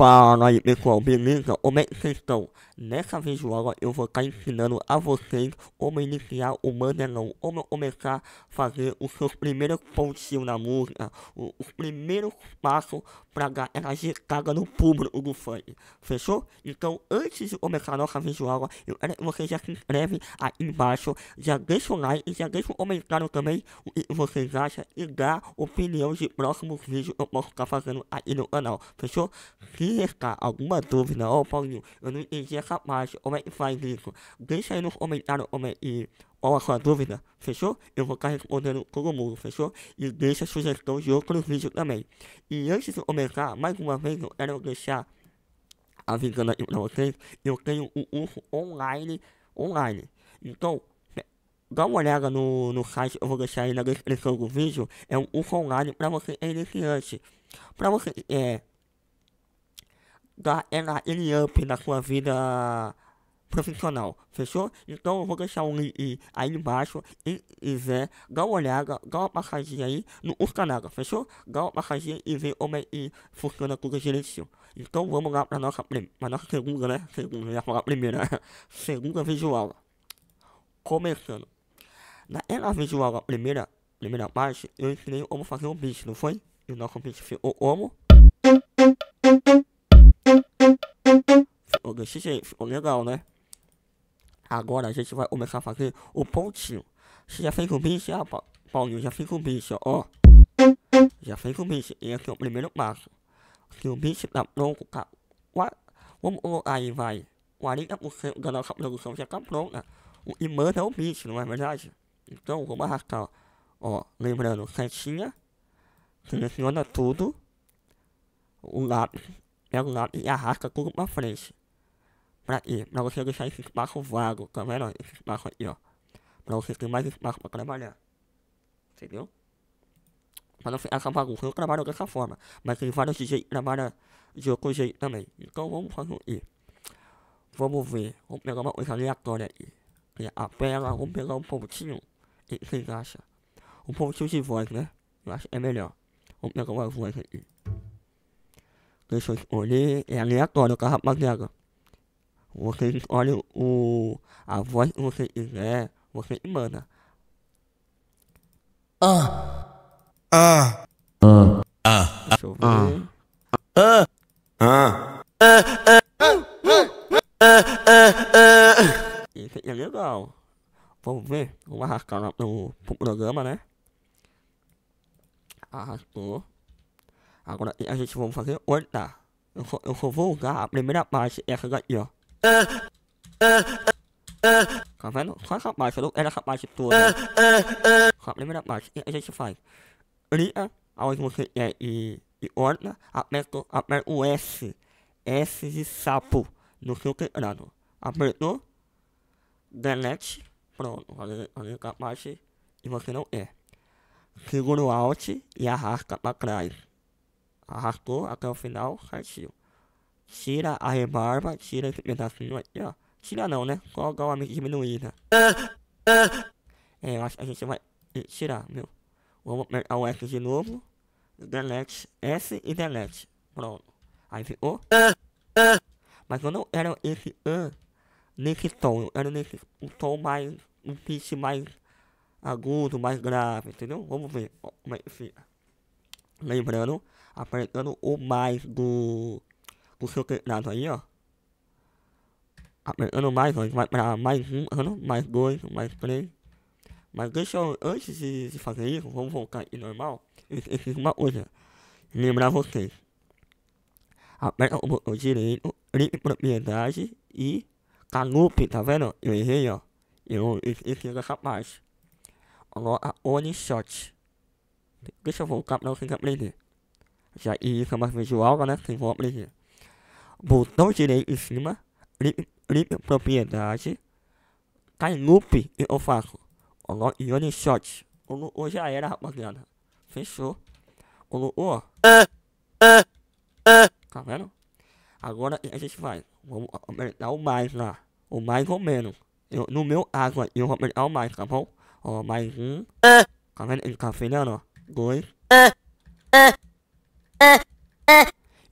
Fala aí pessoal, beleza? Como é que vocês estão? Nessa videoaula eu vou estar tá ensinando a vocês como iniciar o mandelão, como começar a fazer os seus primeiros pontinhos na música, os primeiros passos para dar essa no público do funk, fechou? Então antes de começar a nossa videoaula, eu quero que já se inscrevem aí embaixo, já deixa o like, já deixa o comentário também o que vocês acham e dá opinião de próximos vídeos que eu posso estar tá fazendo aí no canal, fechou? Se dizer, alguma dúvida, ô oh, Paulinho, eu não entendi essa parte, como é que faz isso? Deixa aí nos comentários como é que qual a sua dúvida, fechou? Eu vou estar respondendo todo mundo, fechou? E deixa sugestão de outros vídeos também. E antes de começar, mais uma vez eu quero deixar avisando aqui pra vocês, eu tenho um curso online, online. Então, é, dá uma olhada no, no site, eu vou deixar aí na descrição do vídeo, é um curso online para você é iniciante. Para você é, dar ela aquele up na sua vida profissional, fechou? Então eu vou deixar o um link aí embaixo e quiser dá uma olhada, dá uma passadinha aí no canal, fechou? Dá uma passadinha e vê como é que funciona tudo direitinho. Então vamos lá para nossa, pra nossa segunda, né? Segunda, já falar primeira. segunda visual. Começando. Na visual, a primeira, primeira parte, eu ensinei como fazer um beat, não foi? E o nosso foi o como? desse jeito, ficou legal, né? Agora a gente vai começar a fazer o pontinho. Você já fez o bicho? Ah, Paulinho, já fez o bicho, ó. Já fez o bicho. E aqui é o primeiro passo. Se o bicho tá pronto, tá... What? Vamos colocar aí, vai. 40% da nossa produção já tá pronta. O que manda é o bicho, não é verdade? Então, vamos arrastar, ó. ó lembrando, setinha. Seleciona tudo. O lápis. Pega o lápis e arrasta tudo pra frente pra ir, pra você deixar esse espaço vago, tá vendo? Esse espaço aqui, ó. Pra você ter mais espaço pra trabalhar. Entendeu? Pra não ficar essa bagunça, eu trabalho dessa forma. Mas tem vários DJs que trabalham de outro jeito também. Então vamos fazer aqui. Vamos ver, vamos pegar uma coisa aleatória aqui. apera é a vamos pegar um pontinho. O que vocês acham? Um pontinho de voz, né? Eu acho que é melhor. Vamos pegar uma voz aqui. Deixa eu escolher. É aleatório, tá, rapaziada? Você escolhe o, a voz que você quiser, você que manda. Ah. Ah. Ah. Ah. Deixa eu ah. ver. Ah. Ah. Ah. Isso ah. aqui é legal. Vamos ver. Vamos arrastar ah pro, pro programa, né? Arrastou. Agora a gente vai fazer ah ah Eu só, eu só vou usar a primeira parte, essa daqui, ó. Tá vendo? Só essa parte, era essa parte toda. a primeira parte. E a gente faz. Cria aonde você quer e, e aperto Aperta, o S. S de sapo no seu teclado. Apertou. Delete. Pronto. Fazer essa parte e você não é Segura o Alt e arrasta para trás. Arrastou até o final, certinho tira a rebarba, tira esse pedacinho aqui, ó. Tira não, né? Coloca uma diminuída. É, eu acho que a gente vai tirar, meu. Vamos apertar o F de novo. Delete S e delete. Pronto. Aí ficou. Mas eu não era esse nesse tom. Eu era nesse, um tom mais. Um pitch mais agudo, mais grave, entendeu? Vamos ver como é que fica. Lembrando, apertando o mais do o seu teclado aí, ó. Apertando ah, mais, ó, vai para mais um ano, mais dois, mais três. Mas deixa eu, antes de, de fazer isso, vamos voltar aqui normal. Eu fiz uma coisa. Lembrar vocês. Aperta ah, o botão direito, clique em propriedade e canupe, tá vendo? Eu errei, ó. Eu esqueci dessa parte. Coloca One Shot. Deixa eu voltar para vocês aprender. Já isso é mais visual, né? Vocês vão aprender botão direito em cima, clique, propriedade, tá em loop e eu faço Ione Shot. Colocou já era, rapaziada. Fechou. o, Tá vendo? Agora a gente vai. Vamos aumentar o mais lá. O mais ou menos. Eu, no meu água eu vou aumentar o mais, tá bom? Ó, mais um. Tá vendo? Ele tá filhando, ó. Dois.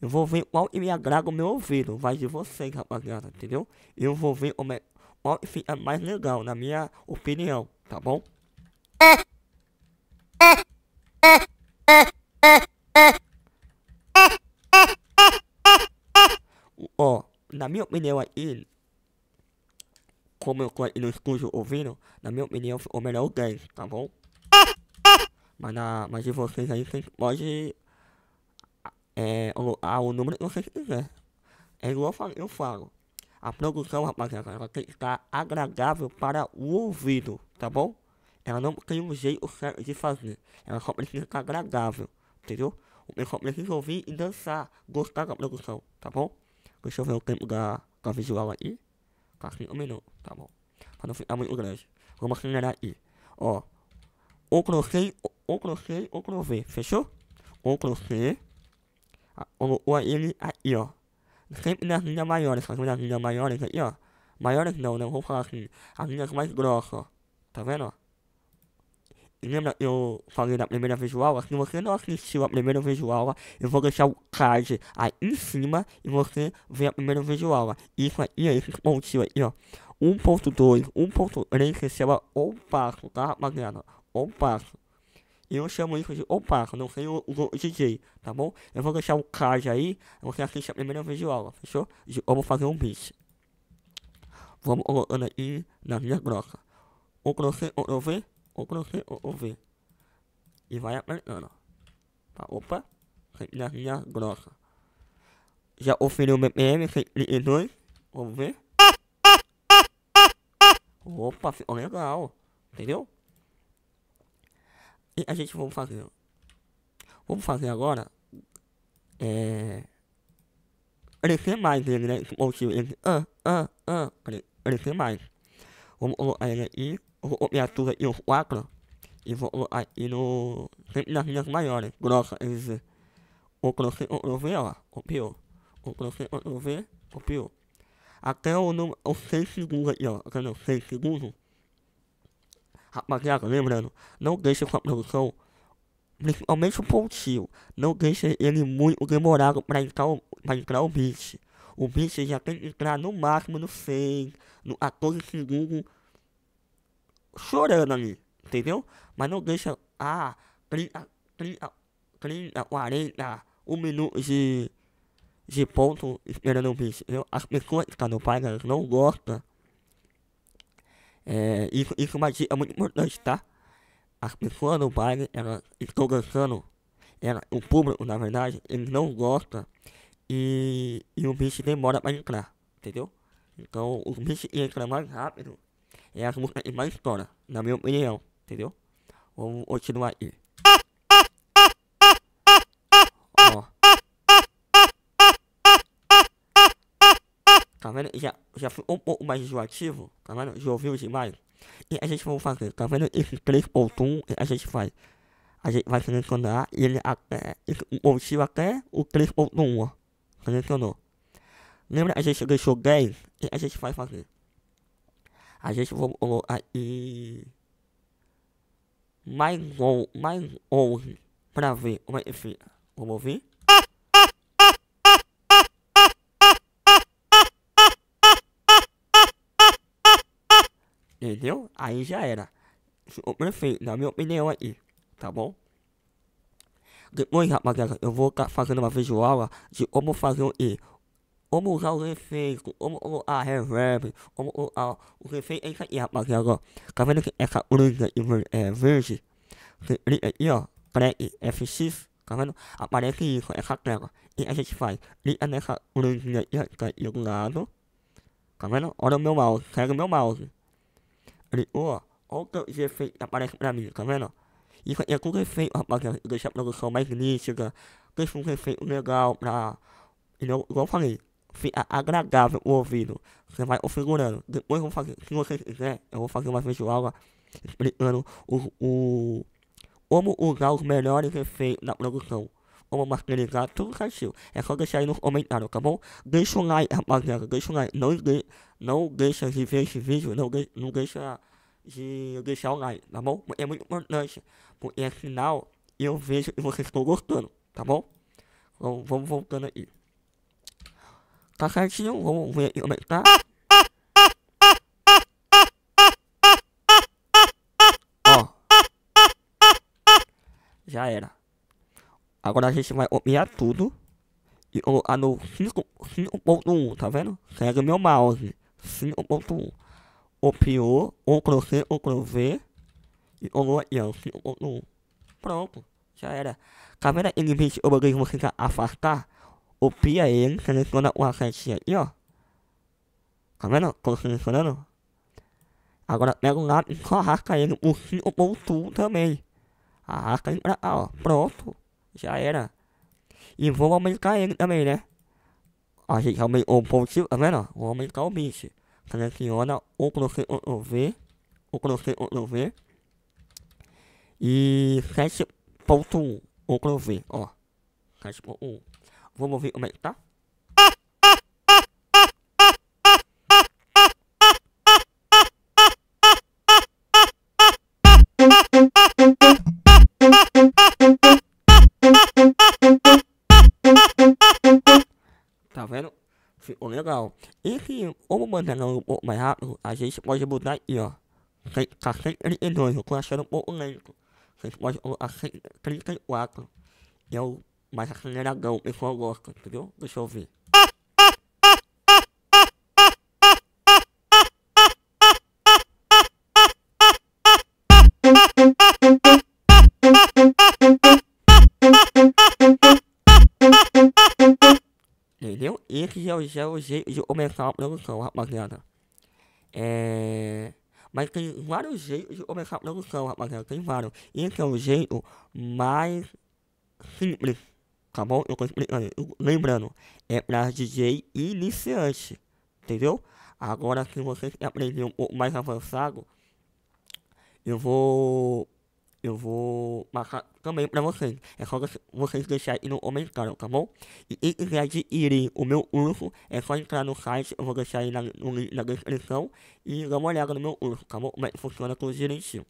Eu vou ver qual que me agrada o meu ouvido. Vai de vocês, rapaziada, entendeu? Eu vou ver como é, qual fica mais legal, na minha opinião, tá bom? Ó, na minha opinião aí, como eu tô aqui no estúdio ouvindo, na minha opinião ficou melhor o 10, tá bom? Mas, na, mas de vocês aí, vocês podem é, o ah, número que você quiser. É igual eu falo, eu falo. A produção, rapaziada, ela tem que estar agradável para o ouvido, tá bom? Ela não tem um jeito certo de fazer. Ela só precisa estar agradável, entendeu? O pessoal precisa ouvir e dançar, gostar da produção, tá bom? Deixa eu ver o tempo da, da visual aí, Tá, um minuto, tá bom. Pra não ficar muito grande. Vamos acelerar aqui. Ó. Ctrl C, Ctrl C, Ctrl V, fechou? Ctrl C, colocou ele aqui, ó. Sempre nas linhas maiores, fazendo as linhas maiores aqui, ó. Maiores não, né? Eu vou falar assim, as linhas mais grossas, ó. Tá vendo, ó? lembra que eu falei da primeira visual? Se você não assistiu a primeira visual, eu vou deixar o card aí em cima e você vê a primeira visual. Isso aí esses pontinhos aí ó. 1.2, 1.3, esse é o passo, tá, rapaziada? O passo eu chamo isso de opaco, não sei o, o, DJ, tá bom? Eu vou deixar o card aí, você assiste a primeira vez de aula fechou? De como fazer um beat. Vamos colocando aqui na minha grossa. O crochê, o V, o crochê, o V. E vai apertando. Tá, opa, na minha grossa. Já oferiu o BPM 132, vamos ver. Opa, ficou legal, entendeu? a gente vamos fazer. Vamos fazer agora. É. Crescer mais ele, né? Esse motivo. Ele, ah, ah, ah. Crescer mais. Vamos colocar ele aqui. Vou copiar tudo aqui, os quatro. E vou colocar aqui no. Sempre nas linhas maiores, grossas. Quer dizer. O Ctrl-C, Ctrl-V, ó. Copiou. O Ctrl-C, Ctrl-V, copiou. Até o, número 6 segundos aqui, ó. Até não, 6 segundos. Rapaziada, lembrando, não deixe sua produção, principalmente o pontinho, não deixe ele muito demorado para entrar, pra entrar o beat. O beat já tem que entrar no máximo no 100, no 14 segundos, chorando ali, entendeu? Mas não deixa, ah, 30, 30, 30 40, 1 minuto de, de ponto esperando o beat, entendeu? As pessoas que estão tá no Pai, não gostam é, isso, isso é uma dica muito importante, tá? As pessoas no baile, elas estão dançando, ela, o público, na verdade, ele não gosta e, e o bicho demora pra entrar, entendeu? Então, o bicho entra mais rápido é as músicas que mais fora na minha opinião, entendeu? Vamos continuar aqui. tá vendo? Já, já ficou um pouco mais enjoativo, tá vendo? Já ouviu demais. E a gente vai fazer, tá vendo? Esse 3.1 a gente faz. A gente vai selecionar ele até, esse, o pontinho até o 3.1, Selecionou. Lembra a gente deixou 10? E a gente vai fazer. A gente vai colocar aí... Mais, on, mais 11 pra ver como é que fica. Vamos ouvir? Entendeu? Aí já era. O prefeito, na minha opinião aí, tá bom? Depois, rapaziada, eu vou estar tá fazendo uma visual de como fazer o E. Como usar o efeito, como colocar reverb, como colocar o efeitos. É isso aqui, rapaziada, ó. Tá vendo que essa coisa aqui é verde? Você clica aqui, ó. Track FX, tá vendo? Aparece isso, essa tela. E a gente faz. Clica nessa coisinha aqui, ó, tá do lado. Tá vendo? Olha o meu mouse, segue o meu mouse criou, olha o tanto de efeito que aparece pra mim, tá vendo? Isso aqui é tudo efeito, rapaziada, que deixa a produção mais nítida, deixa um efeito legal pra... Entendeu? Igual eu falei, fica agradável o ouvido. Você vai configurando. Depois eu vou fazer, se você quiser, eu vou fazer uma visual explicando o, o, como usar os melhores efeitos na produção uma marca tudo certinho. É só deixar aí no comentário, tá bom? Deixa um like, rapaziada, deixa um like. Não, de, não deixa de ver esse vídeo, não, de, não deixa de deixar o um like, tá bom? É muito importante, porque é sinal eu vejo que vocês estão gostando, tá bom? Então, vamos voltando aí Tá certinho? Vamos ver aqui como é que tá. Ó. Já era. Agora a gente vai copiar tudo. E colocar no 5.1, tá vendo? Segue meu mouse. 5.1. Copiou, Ctrl C, Ctrl V. E colou aqui, ó, 5.1. Pronto, já era. Tá vendo aquele vídeo que eu mandei afastar? opia ele, seleciona uma setinha aqui, ó. Tá vendo? Tô selecionando. Agora pega um lado e só arrasta ele o 5.1 também. Arrasta ele pra cá, ó. Pronto. Já era. E vou aumentar ele também, né? A gente aumentou o positivo, tá vendo? Vou aumentar o bit. Seleciona o Ctrl Ctrl V. O Ctrl Ctrl V. E 7.1. O Ctrl V, ó. 7.1. Vamos ver como é que tá. Ficou legal. Enfim, como mandar é um pouco mais rápido, a gente pode mudar aqui, ó. Tá 132, eu tô achando um pouco lento. A gente pode colocar 134. que é o mais aceleradão, o pessoal gosta, entendeu? Deixa eu ver. Entendeu? Esse é o jeito de começar a produção, rapaziada. É... Mas tem vários jeitos de começar a produção, rapaziada. Tem vários. Esse é o jeito mais simples, tá bom? Eu tô explicando. Lembrando, é pra DJ iniciante, entendeu? Agora, se você quer aprender um pouco mais avançado, eu vou... Eu vou marcar também pra vocês. É só vocês deixarem no comentário, tá bom? E quem quiser adquirir o meu curso, é só entrar no site, eu vou deixar aí na, no link na descrição e dar uma olhada no meu curso, tá bom? Como é que funciona tudo direitinho.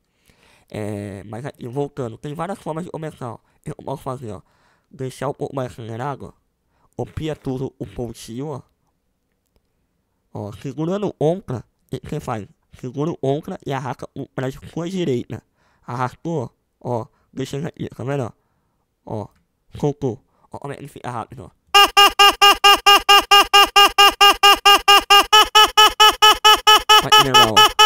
É, mas aqui, voltando, tem várias formas de começar, ó. Eu posso fazer, ó. Deixar um pouco mais acelerado, ó. Copia tudo o pontinho, ó. Ó, segurando o ombro, o que você faz? Segura o ombro e arrasta o, pra sua direita. Arrastou, ó. 被现在隐含在哪？哦，后部哦，后面 N 飞啊，你说。Thank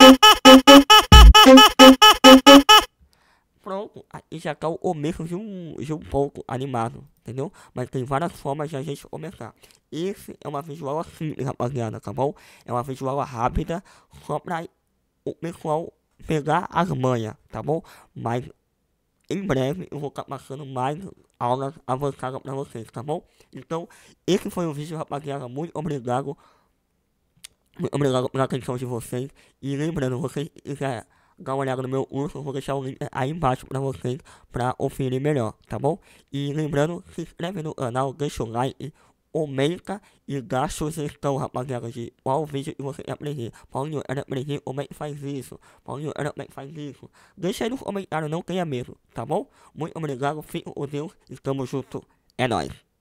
you. e tá o começo de um, de um pouco animado, entendeu? Mas tem várias formas de a gente começar. Esse é uma visual simples, rapaziada, tá bom? É uma visual rápida, só pra o pessoal pegar as manhas, tá bom? Mas em breve eu vou estar tá passando mais aulas avançadas para vocês, tá bom? Então, esse foi o vídeo, rapaziada. Muito obrigado. Muito obrigado pela atenção de vocês. E lembrando, vocês já dá uma olhada no meu urso, eu vou deixar o link aí embaixo para vocês para oferecer melhor, tá bom? E lembrando, se inscreve no canal, deixa o like, comenta e dá sugestão, rapaziada, de qual vídeo que você quer aprender. Paulinho, era aprender como é que faz isso. Paulinho, era como é que faz isso. Deixa aí nos comentário, não tenha medo, tá bom? Muito obrigado, fico com Deus, estamos juntos, é nóis.